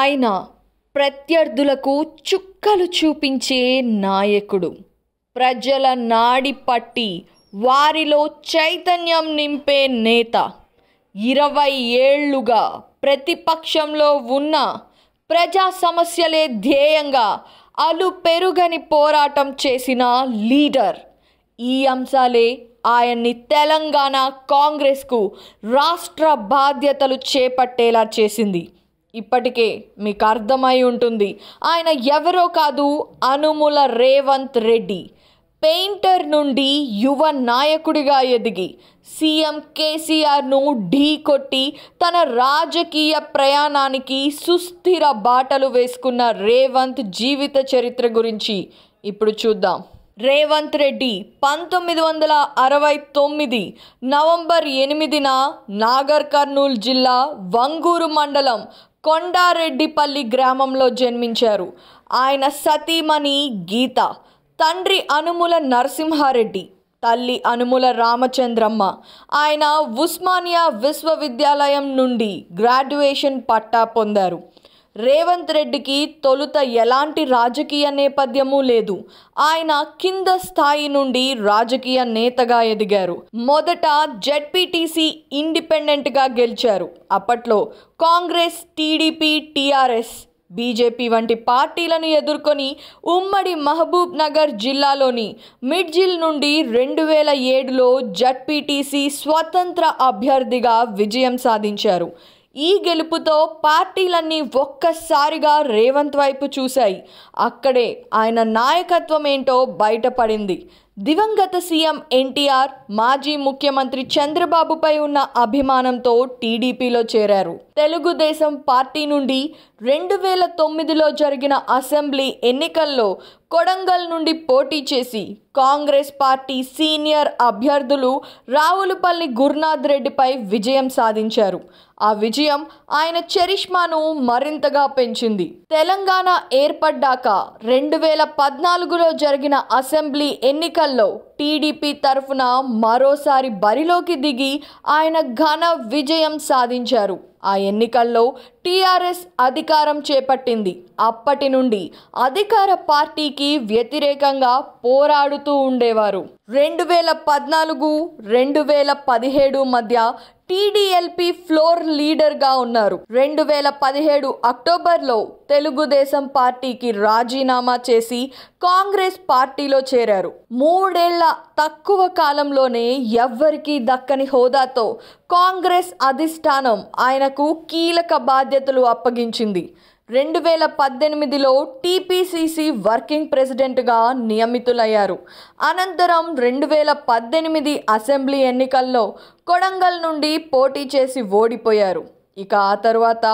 ఆయన ప్రత్యర్థులకు చుక్కలు చూపించే నాయకుడు ప్రజల నాడి పట్టి వారిలో చైతన్యం నింపే నేత ఇరవై ఏళ్లుగా ప్రతిపక్షంలో ఉన్న ప్రజా సమస్యలే ధ్యేయంగా అలు పెరుగని పోరాటం చేసిన లీడర్ ఈ అంశాలే ఆయన్ని తెలంగాణ కాంగ్రెస్కు రాష్ట్ర బాధ్యతలు చేపట్టేలా చేసింది ఇప్పటికే మీకు అర్థమై ఉంటుంది ఆయన ఎవరో కాదు అనుముల రేవంత్ రెడ్డి పెయింటర్ నుండి యువ నాయకుడిగా ఎదిగి సీఎం కేసీఆర్ను ఢీ కొట్టి తన రాజకీయ ప్రయాణానికి సుస్థిర బాటలు వేసుకున్న రేవంత్ జీవిత చరిత్ర గురించి ఇప్పుడు చూద్దాం రేవంత్ రెడ్డి పంతొమ్మిది వందల అరవై తొమ్మిది నవంబర్ ఎనిమిదిన నాగర్ కర్నూల్ జిల్లా వంగూరు మండలం కొండారెడ్డిపల్లి గ్రామంలో జన్మించారు ఆయన సతీమణి గీత తండ్రి అనుముల నరసింహారెడ్డి తల్లి అనుముల రామచంద్రమ్మ ఆయన ఉస్మానియా విశ్వవిద్యాలయం నుండి గ్రాడ్యుయేషన్ పట్టా పొందారు రేవంత్ రెడ్డికి తొలుత ఎలాంటి రాజకీయ నేపథ్యము లేదు ఆయన కింద స్థాయి నుండి రాజకీయ నేతగా ఎదిగారు మొదట జెడ్పీటీసీ ఇండిపెండెంట్గా గెలిచారు అప్పట్లో కాంగ్రెస్ టీడీపీ టీఆర్ఎస్ బీజేపీ వంటి పార్టీలను ఎదుర్కొని ఉమ్మడి మహబూబ్ నగర్ జిల్లాలోని మిడ్జిల్ నుండి రెండు వేల ఏడులో జడ్పీటీసీ స్వతంత్ర అభ్యర్థిగా విజయం సాధించారు ఈ గెలుపుతో పార్టీలన్నీ ఒక్కసారిగా రేవంత్ వైపు చూశాయి అక్కడే ఆయన నాయకత్వం ఏంటో బయటపడింది దివంగత సీఎం ఎన్టీఆర్ మాజీ ముఖ్యమంత్రి చంద్రబాబుపై ఉన్న అభిమానంతో టీడీపీలో చేరారు తెలుగుదేశం పార్టీ నుండి రెండు వేల తొమ్మిదిలో జరిగిన అసెంబ్లీ ఎన్నికల్లో కొడంగల్ నుండి పోటీ చేసి కాంగ్రెస్ పార్టీ సీనియర్ అభ్యర్థులు రావులపల్లి గురునాథ్ రెడ్డిపై విజయం సాధించారు ఆ విజయం ఆయన చరిష్మాను మరింతగా పెంచింది తెలంగాణ ఏర్పడ్డాక రెండు వేల పద్నాలుగులో జరిగిన అసెంబ్లీ ఎన్నికల్లో ఎన్నికల్లో టీడీపీ తరఫున మరోసారి బరిలోకి దిగి ఆయన ఘన విజయం సాధించారు ఆ ఎన్నికల్లో టీఆర్ఎస్ అధికారం చేపట్టింది అప్పటి నుండి అధికార పార్టీకి వ్యతిరేకంగా పోరాడుతూ ఉండేవారు రెండు వేల పద్నాలుగు రెండు వేల పదిహేడు మధ్య టీడీఎల్పీ ఫ్లోర్ లీడర్గా ఉన్నారు రెండు వేల పదిహేడు అక్టోబర్లో తెలుగుదేశం పార్టీకి రాజీనామా చేసి కాంగ్రెస్ పార్టీలో చేరారు మూడేళ్ల తక్కువ కాలంలోనే ఎవ్వరికీ దక్కని హోదాతో కాంగ్రెస్ అధిష్టానం ఆయనకు కీలక బాధ్యతలు అప్పగించింది రెండు వేల పద్దెనిమిదిలో టీపీసీసీ వర్కింగ్ ప్రెసిడెంట్గా నియమితులయ్యారు అనంతరం రెండు వేల పద్దెనిమిది అసెంబ్లీ ఎన్నికల్లో కొడంగల్ నుండి పోటీ చేసి ఓడిపోయారు ఇక ఆ తర్వాత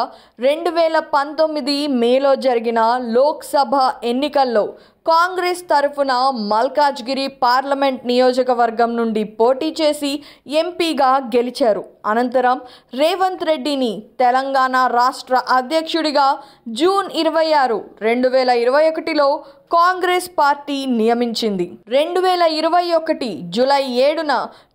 రెండు వేల పంతొమ్మిది మేలో జరిగిన లోక్సభ ఎన్నికల్లో కాంగ్రెస్ తరఫున మల్కాజ్గిరి పార్లమెంట్ నియోజకవర్గం నుండి పోటీ చేసి ఎంపీగా గెలిచారు అనంతరం రేవంత్ రెడ్డిని తెలంగాణ రాష్ట్ర అధ్యక్షుడిగా జూన్ ఇరవై ఆరు రెండు వేల ఇరవై ఒకటిలో కాంగ్రెస్ పార్టీ నియమించింది రెండు వేల ఇరవై ఒకటి జులై ఏడున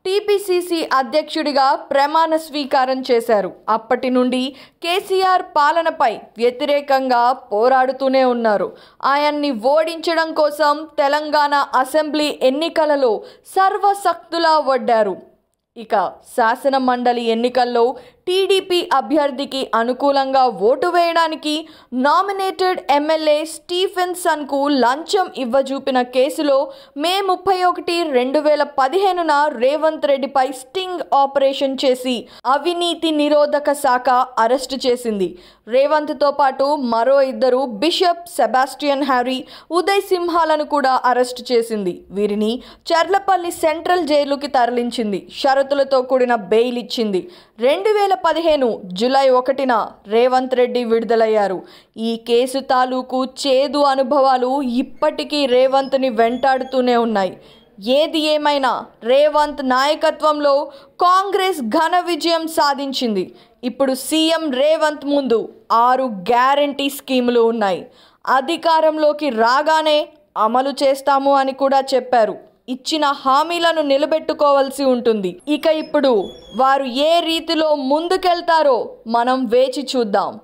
టీపీసీసీ అధ్యక్షుడిగా ప్రమాణ స్వీకారం చేశారు అప్పటి నుండి కేసీఆర్ పాలనపై వ్యతిరేకంగా పోరాడుతూనే ఉన్నారు ఆయన్ని ఓడించడం తీర్చడం కోసం తెలంగాణ అసెంబ్లీ ఎన్నికలలో సర్వశక్తులా వడ్డారు ఇక శాసన మండలి ఎన్నికల్లో టీడీపీ అభ్యర్థికి అనుకూలంగా ఓటు వేయడానికి నామినేటెడ్ ఎమ్మెల్యే స్టీఫెన్సన్కు లంచం ఇవ్వజూపిన కేసులో మే ముప్పై ఒకటి రెండు వేల పదిహేనున రేవంత్ రెడ్డిపై స్టింగ్ ఆపరేషన్ చేసి అవినీతి నిరోధక శాఖ అరెస్టు చేసింది రేవంత్తో పాటు మరో ఇద్దరు బిషప్ సెబాస్టియన్ హ్యారీ ఉదయ్ సింహాలను కూడా అరెస్టు చేసింది వీరిని చర్లపల్లి సెంట్రల్ జైలుకి తరలించింది షరతులతో కూడిన బెయిల్ ఇచ్చింది రెండు వేల పదిహేను జులై ఒకటిన రేవంత్ రెడ్డి విడుదలయ్యారు ఈ కేసు తాలూకు చేదు అనుభవాలు ఇప్పటికీ రేవంత్ని వెంటాడుతూనే ఉన్నాయి ఏది ఏమైనా రేవంత్ నాయకత్వంలో కాంగ్రెస్ ఘన విజయం సాధించింది ఇప్పుడు సీఎం రేవంత్ ముందు ఆరు గ్యారంటీ స్కీములు ఉన్నాయి అధికారంలోకి రాగానే అమలు చేస్తాము అని కూడా చెప్పారు ఇచ్చిన హామీలను నిలబెట్టుకోవాల్సి ఉంటుంది ఇక ఇప్పుడు వారు ఏ రీతిలో ముందుకెళ్తారో మనం వేచి చూద్దాం